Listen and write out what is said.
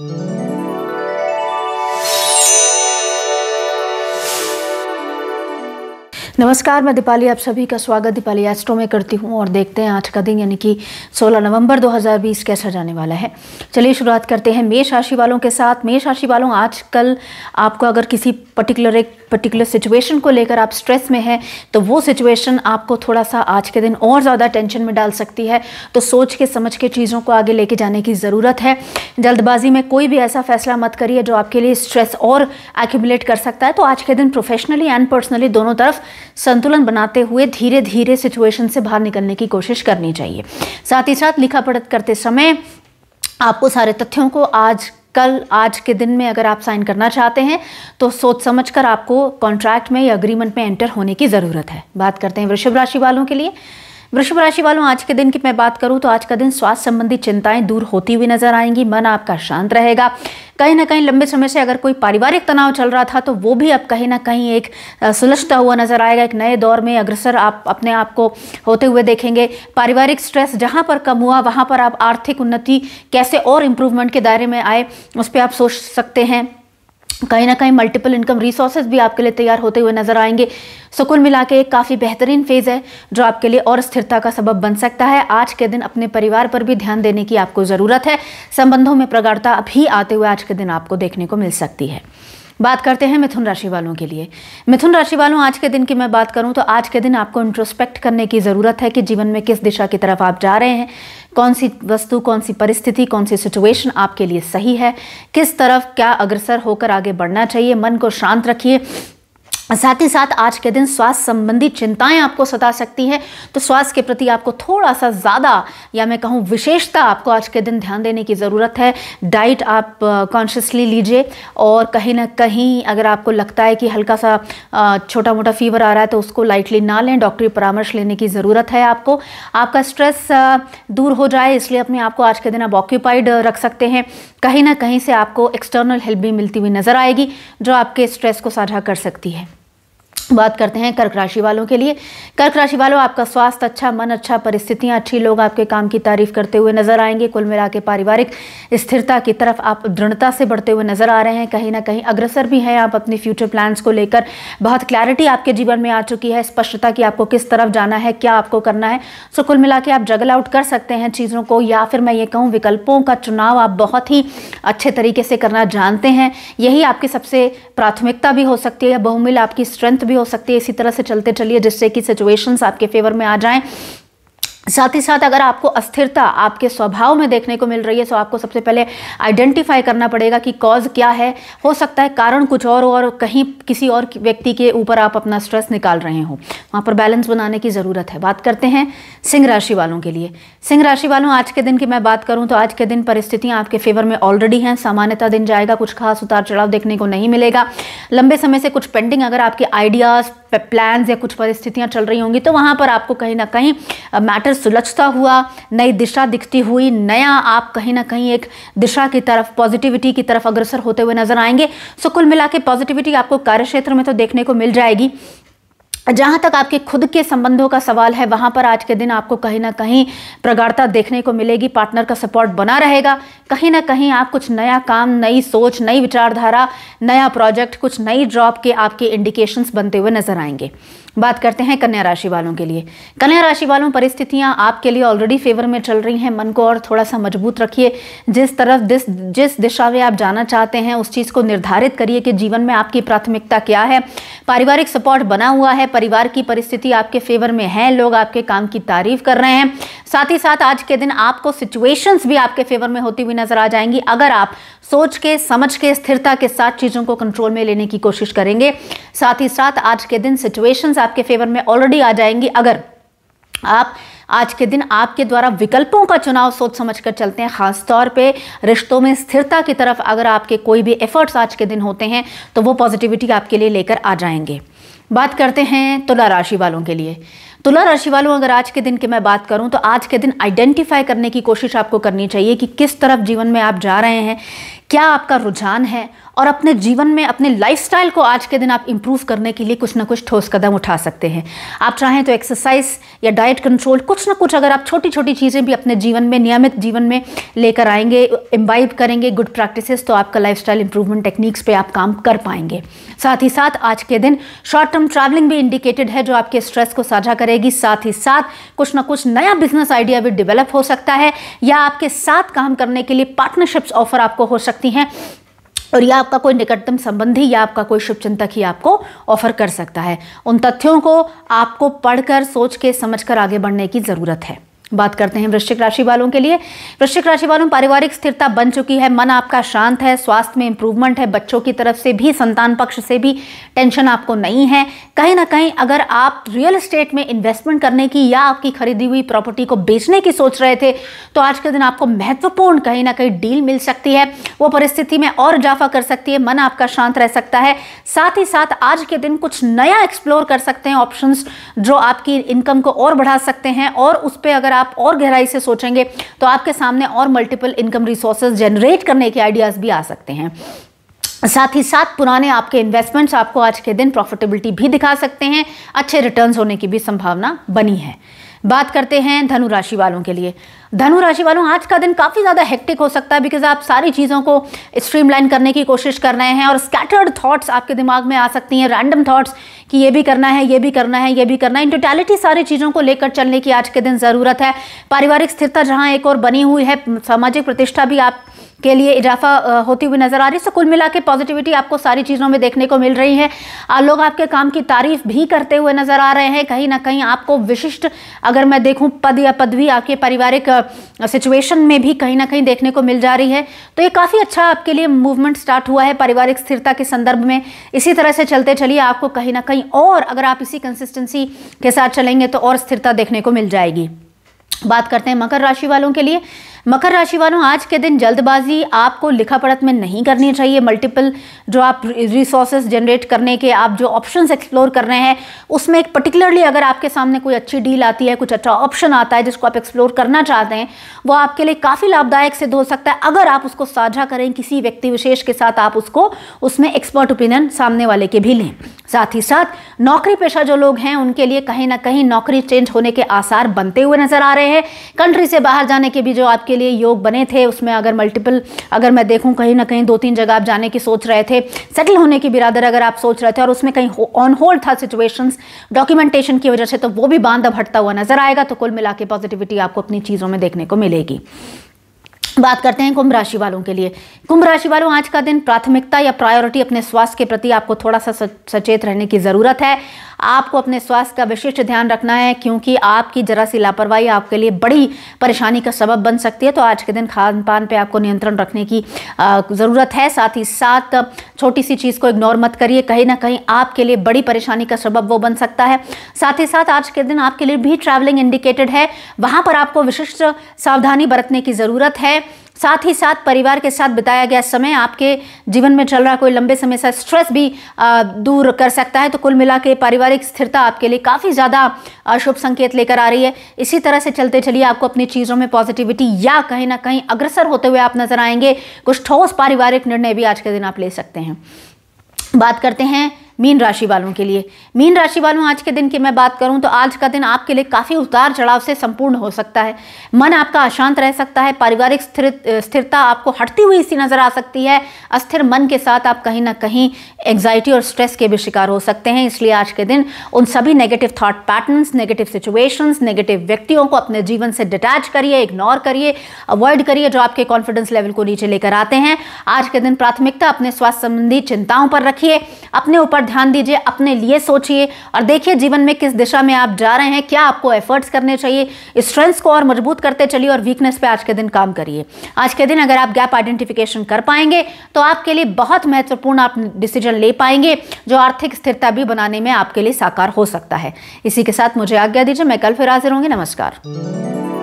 Mm-hmm. नमस्कार मैं दीपाली आप सभी का स्वागत दीपाली एस्ट्रो में करती हूँ और देखते हैं आज का दिन यानी कि 16 नवंबर 2020 कैसा जाने वाला है चलिए शुरुआत करते हैं मेष राशि वालों के साथ मेष राशि वालों आज कल आपको अगर किसी पर्टिकुलर एक पर्टिकुलर सिचुएशन को लेकर आप स्ट्रेस में हैं तो वो सिचुएशन आपको थोड़ा सा आज के दिन और ज़्यादा टेंशन में डाल सकती है तो सोच के समझ के चीज़ों को आगे लेके जाने की ज़रूरत है जल्दबाजी में कोई भी ऐसा फैसला मत करिए जो आपके लिए स्ट्रेस और एक्यूमुलेट कर सकता है तो आज के दिन प्रोफेशनली एंड पर्सनली दोनों तरफ संतुलन बनाते हुए धीरे धीरे सिचुएशन से बाहर निकलने की कोशिश करनी चाहिए साथ ही साथ लिखा पढ़त करते समय आपको सारे तथ्यों को आज कल आज के दिन में अगर आप साइन करना चाहते हैं तो सोच समझ कर आपको कॉन्ट्रैक्ट में या अग्रीमेंट में एंटर होने की ज़रूरत है बात करते हैं वृषभ राशि वालों के लिए वृषभ राशि वालों आज के दिन की मैं बात करूं तो आज का दिन स्वास्थ्य संबंधी चिंताएं दूर होती हुई नजर आएंगी मन आपका शांत रहेगा कहीं ना कहीं लंबे समय से अगर कोई पारिवारिक तनाव चल रहा था तो वो भी अब कहीं ना कहीं एक सुलझता हुआ नजर आएगा एक नए दौर में अग्रसर आप अपने आप को होते हुए देखेंगे पारिवारिक स्ट्रेस जहां पर कम हुआ वहां पर आप आर्थिक उन्नति कैसे और इम्प्रूवमेंट के दायरे में आए उस पर आप सोच सकते हैं कहीं ना कहीं मल्टीपल इनकम रिसोर्सेज भी आपके लिए तैयार होते हुए नजर आएंगे सो कुल मिला के एक काफ़ी बेहतरीन फेज़ है जो आपके लिए और स्थिरता का सबब बन सकता है आज के दिन अपने परिवार पर भी ध्यान देने की आपको ज़रूरत है संबंधों में प्रगाढ़ता भी आते हुए आज के दिन आपको देखने को मिल सकती है बात करते हैं मिथुन राशि वालों के लिए मिथुन राशि वालों आज के दिन की मैं बात करूं तो आज के दिन आपको इंट्रोस्पेक्ट करने की ज़रूरत है कि जीवन में किस दिशा की तरफ आप जा रहे हैं कौन सी वस्तु कौन सी परिस्थिति कौन सी सिचुएशन आपके लिए सही है किस तरफ क्या अग्रसर होकर आगे बढ़ना चाहिए मन को शांत रखिए साथ ही साथ आज के दिन स्वास्थ्य संबंधी चिंताएं आपको सता सकती हैं तो स्वास्थ्य के प्रति आपको थोड़ा सा ज़्यादा या मैं कहूँ विशेषता आपको आज के दिन ध्यान देने की ज़रूरत है डाइट आप कॉन्शियसली लीजिए और कहीं ना कहीं अगर आपको लगता है कि हल्का सा छोटा मोटा फीवर आ रहा है तो उसको लाइटली ना लें डॉक्टरी परामर्श लेने की ज़रूरत है आपको आपका स्ट्रेस दूर हो जाए इसलिए अपने आप को आज के दिन आप ऑक्यूपाइड रख सकते हैं कहीं ना कहीं से आपको एक्सटर्नल हेल्प भी मिलती हुई नज़र आएगी जो आपके स्ट्रेस को साझा कर सकती है बात करते हैं कर्क राशि वालों के लिए कर्क राशि वालों आपका स्वास्थ्य अच्छा मन अच्छा परिस्थितियां अच्छी लोग आपके काम की तारीफ करते हुए नजर आएंगे कुल मिला के पारिवारिक स्थिरता की तरफ आप दृढ़ता से बढ़ते हुए नजर आ रहे हैं कहीं ना कहीं अग्रसर भी हैं आप अपने फ्यूचर प्लान्स को लेकर बहुत क्लैरिटी आपके जीवन में आ चुकी है स्पष्टता कि आपको किस तरफ जाना है क्या आपको करना है सो कुल मिला के आप जगल आउट कर सकते हैं चीज़ों को या फिर मैं ये कहूँ विकल्पों का चुनाव आप बहुत ही अच्छे तरीके से करना जानते हैं यही आपकी सबसे प्राथमिकता भी हो सकती है बहुमिल आपकी स्ट्रेंथ भी हो सकती है इसी तरह से चलते चलिए जिससे कि सिचुएशंस आपके फेवर में आ जाएं साथ ही साथ अगर आपको अस्थिरता आपके स्वभाव में देखने को मिल रही है तो आपको सबसे पहले आइडेंटिफाई करना पड़ेगा कि कॉज क्या है हो सकता है कारण कुछ और हो और कहीं किसी और व्यक्ति के ऊपर आप अपना स्ट्रेस निकाल रहे हो वहाँ पर बैलेंस बनाने की ज़रूरत है बात करते हैं सिंह राशि वालों के लिए सिंह राशि वालों आज के दिन की मैं बात करूँ तो आज के दिन परिस्थितियाँ आपके फेवर में ऑलरेडी हैं सामान्यता दिन जाएगा कुछ खास उतार चढ़ाव देखने को नहीं मिलेगा लंबे समय से कुछ पेंडिंग अगर आपके आइडियाज़ प्लान्स या कुछ परिस्थितियां चल रही होंगी तो वहां पर आपको कहीं ना कहीं मैटर सुलझता हुआ नई दिशा दिखती हुई नया आप कहीं ना कहीं एक दिशा की तरफ पॉजिटिविटी की तरफ अग्रसर होते हुए नजर आएंगे सो कुल मिला के पॉजिटिविटी आपको कार्य में तो देखने को मिल जाएगी जहाँ तक आपके खुद के संबंधों का सवाल है वहाँ पर आज के दिन आपको कहीं ना कहीं प्रगाढ़ता देखने को मिलेगी पार्टनर का सपोर्ट बना रहेगा कहीं ना कहीं आप कुछ नया काम नई सोच नई विचारधारा नया प्रोजेक्ट कुछ नई जॉब के आपके इंडिकेशंस बनते हुए नजर आएंगे बात करते हैं कन्या राशि वालों के लिए कन्या राशि वालों परिस्थितियां आपके लिए ऑलरेडी फेवर में चल रही हैं मन को और थोड़ा सा मजबूत रखिए जिस तरफ जिस जिस दिशा में आप जाना चाहते हैं उस चीज़ को निर्धारित करिए कि जीवन में आपकी प्राथमिकता क्या है पारिवारिक सपोर्ट बना हुआ है परिवार की परिस्थिति आपके फेवर में है लोग आपके काम की तारीफ कर रहे हैं साथ ही साथ आज के दिन आपको सिचुएशंस भी आपके फेवर में होती हुई नजर आ जाएंगी अगर आप सोच के समझ के स्थिरता के साथ चीज़ों को कंट्रोल में लेने की कोशिश करेंगे साथ ही साथ आज के दिन सिचुएशंस आपके फेवर में ऑलरेडी आ जाएंगी अगर आप आज के दिन आपके द्वारा विकल्पों का चुनाव सोच समझ कर चलते हैं खासतौर पे रिश्तों में स्थिरता की तरफ अगर आपके कोई भी एफर्ट्स आज के दिन होते हैं तो वो पॉजिटिविटी आपके लिए लेकर आ जाएंगे बात करते हैं तुला राशि वालों के लिए तुला तो राशि वालों अगर आज के दिन की मैं बात करूं तो आज के दिन आइडेंटिफाई करने की कोशिश आपको करनी चाहिए कि किस तरफ जीवन में आप जा रहे हैं क्या आपका रुझान है और अपने जीवन में अपने लाइफस्टाइल को आज के दिन आप इम्प्रूव करने के लिए कुछ ना कुछ ठोस कदम उठा सकते हैं आप चाहें तो एक्सरसाइज या डाइट कंट्रोल कुछ ना कुछ अगर आप छोटी छोटी चीज़ें भी अपने जीवन में नियमित जीवन में लेकर आएंगे इम्बाइब करेंगे गुड प्रैक्टिसेस तो आपका लाइफ स्टाइल इंप्रूवमेंट टेक्निक्स पर आप काम कर पाएंगे साथ ही साथ आज के दिन शॉर्ट टर्म ट्रैवलिंग भी इंडिकेटेड है जो आपके स्ट्रेस को साझा कर करेगी साथ ही साथ कुछ ना कुछ नया बिजनेस आइडिया भी डेवलप हो सकता है या आपके साथ काम करने के लिए पार्टनरशिप्स ऑफर आपको हो सकती हैं और या आपका कोई निकटतम संबंधी या आपका कोई शुभचिंतक ही आपको ऑफर कर सकता है उन तथ्यों को आपको पढ़कर सोच के समझकर आगे बढ़ने की ज़रूरत है बात करते हैं वृश्चिक राशि वालों के लिए वृश्चिक राशि वालों में पारिवारिक स्थिरता बन चुकी है मन आपका शांत है स्वास्थ्य में इंप्रूवमेंट है बच्चों की तरफ से भी संतान पक्ष से भी टेंशन आपको नहीं है कहीं ना कहीं अगर आप रियल एस्टेट में इन्वेस्टमेंट करने की या आपकी खरीदी हुई प्रॉपर्टी को बेचने की सोच रहे थे तो आज के दिन आपको महत्वपूर्ण कहीं ना कहीं डील मिल सकती है वो परिस्थिति में और इजाफा कर सकती है मन आपका शांत रह सकता है साथ ही साथ आज के दिन कुछ नया एक्सप्लोर कर सकते हैं ऑप्शन जो आपकी इनकम को और बढ़ा सकते हैं और उस पर अगर आप और गहराई से सोचेंगे तो आपके सामने और मल्टीपल इनकम रिसोर्सेज जनरेट करने के आइडियाज़ भी आ सकते हैं साथ ही साथ पुराने आपके इन्वेस्टमेंट्स आपको आज के दिन प्रॉफिटेबिलिटी भी दिखा सकते हैं अच्छे रिटर्न्स होने की भी संभावना बनी है बात करते हैं धनु राशि वालों के लिए धनु राशि वालों आज का दिन काफ़ी ज़्यादा हेक्टिक हो सकता है बिकॉज आप सारी चीज़ों को स्ट्रीमलाइन करने की कोशिश कर रहे हैं और स्कैटर्ड थॉट्स आपके दिमाग में आ सकती हैं रैंडम थॉट्स कि ये भी करना है ये भी करना है ये भी करना है इन टोटैलिटी सारी चीज़ों को लेकर चलने की आज के दिन ज़रूरत है पारिवारिक स्थिरता जहाँ एक और बनी हुई है सामाजिक प्रतिष्ठा भी आप के लिए इजाफा होती हुई नज़र आ रही है सो कुल मिला के पॉजिटिविटी आपको सारी चीज़ों में देखने को मिल रही है लोग आपके काम की तारीफ भी करते हुए नज़र आ रहे हैं कहीं ना कहीं आपको विशिष्ट अगर मैं देखूं पद या पदवी आपके पारिवारिक सिचुएशन में भी कहीं ना कहीं देखने को मिल जा रही है तो ये काफ़ी अच्छा आपके लिए मूवमेंट स्टार्ट हुआ है पारिवारिक स्थिरता के संदर्भ में इसी तरह से चलते चलिए आपको कहीं ना कहीं और अगर आप इसी कंसिस्टेंसी के साथ चलेंगे तो और स्थिरता देखने को मिल जाएगी बात करते हैं मकर राशि वालों के लिए मकर राशि वालों आज के दिन जल्दबाजी आपको लिखा पढ़त में नहीं करनी चाहिए मल्टीपल जो आप रिसोर्सेज जनरेट करने के आप जो ऑप्शंस एक्सप्लोर कर रहे हैं उसमें एक पर्टिकुलरली अगर आपके सामने कोई अच्छी डील आती है कुछ अच्छा ऑप्शन आता है जिसको आप एक्सप्लोर करना चाहते हैं वो आपके लिए काफ़ी लाभदायक सिद्ध हो सकता है अगर आप उसको साझा करें किसी व्यक्ति विशेष के साथ आप उसको उसमें एक्सपर्ट ओपिनियन सामने वाले के भी लें साथ ही साथ नौकरी पेशा जो लोग हैं उनके लिए कहीं ना कहीं नौकरी चेंज होने के आसार बनते हुए नजर आ रहे हैं कंट्री से बाहर जाने के भी जो आपके लिए योग बने थे उसमें अगर मल्टीपल अगर मैं देखूं कहीं ना कहीं दो तीन जगह आप जाने की सोच रहे थे सेटल होने की बिरादर अगर आप सोच रहे थे और उसमें कहीं ऑन हो, होल्ड था सिचुएशंस डॉक्यूमेंटेशन की वजह से तो वो भी बांधव हटता हुआ नजर आएगा तो कुल मिला पॉजिटिविटी आपको अपनी चीज़ों में देखने को मिलेगी बात करते हैं कुंभ राशि वालों के लिए कुंभ राशि वालों आज का दिन प्राथमिकता या प्रायोरिटी अपने स्वास्थ्य के प्रति आपको थोड़ा सा सचेत रहने की ज़रूरत है आपको अपने स्वास्थ्य का विशिष्ट ध्यान रखना है क्योंकि आपकी जरा सी लापरवाही आपके लिए बड़ी परेशानी का सबब बन सकती है तो आज के दिन खान पान पर आपको नियंत्रण रखने की ज़रूरत है साथ ही साथ छोटी सी चीज़ को इग्नोर मत करिए कहीं ना कहीं आपके लिए बड़ी परेशानी का सबब वो बन सकता है साथ ही साथ आज के दिन आपके लिए भी ट्रैवलिंग इंडिकेटेड है वहाँ पर आपको विशिष्ट सावधानी बरतने की ज़रूरत है साथ ही साथ परिवार के साथ बिताया गया समय आपके जीवन में चल रहा कोई लंबे समय से स्ट्रेस भी दूर कर सकता है तो कुल मिला के पारिवारिक स्थिरता आपके लिए काफ़ी ज़्यादा शुभ संकेत लेकर आ रही है इसी तरह से चलते चलिए आपको अपनी चीज़ों में पॉजिटिविटी या कहीं ना कहीं अग्रसर होते हुए आप नजर आएंगे कुछ ठोस पारिवारिक निर्णय भी आज के दिन आप ले सकते हैं बात करते हैं मीन राशि वालों के लिए मीन राशि वालों आज के दिन की मैं बात करूं तो आज का दिन आपके लिए काफ़ी उतार चढ़ाव से संपूर्ण हो सकता है मन आपका अशांत रह सकता है पारिवारिक स्थिर स्थिरता आपको हटती हुई सी नज़र आ सकती है अस्थिर मन के साथ आप कहीं ना कहीं एंग्जाइटी और स्ट्रेस के भी शिकार हो सकते हैं इसलिए आज के दिन उन सभी negative thought patterns negative situations negative व्यक्तियों को अपने जीवन से डिटैच करिए इग्नोर करिए अवॉइड करिए जो आपके कॉन्फिडेंस लेवल को नीचे लेकर आते हैं आज के दिन प्राथमिकता अपने स्वास्थ्य संबंधी चिंताओं पर रखिए अपने ऊपर ध्यान दीजिए अपने लिए सोचिए और देखिए जीवन में किस दिशा में आप जा रहे हैं क्या आपको एफर्ट्स करने चाहिए स्ट्रेंथ्स को और मजबूत करते चलिए और वीकनेस पे आज के दिन काम करिए आज के दिन अगर आप गैप आइडेंटिफिकेशन कर पाएंगे तो आपके लिए बहुत महत्वपूर्ण आप डिसीजन ले पाएंगे जो आर्थिक स्थिरता भी बनाने में आपके लिए साकार हो सकता है इसी के साथ मुझे आज्ञा दीजिए मैं कल फिर हाजिर होंगी नमस्कार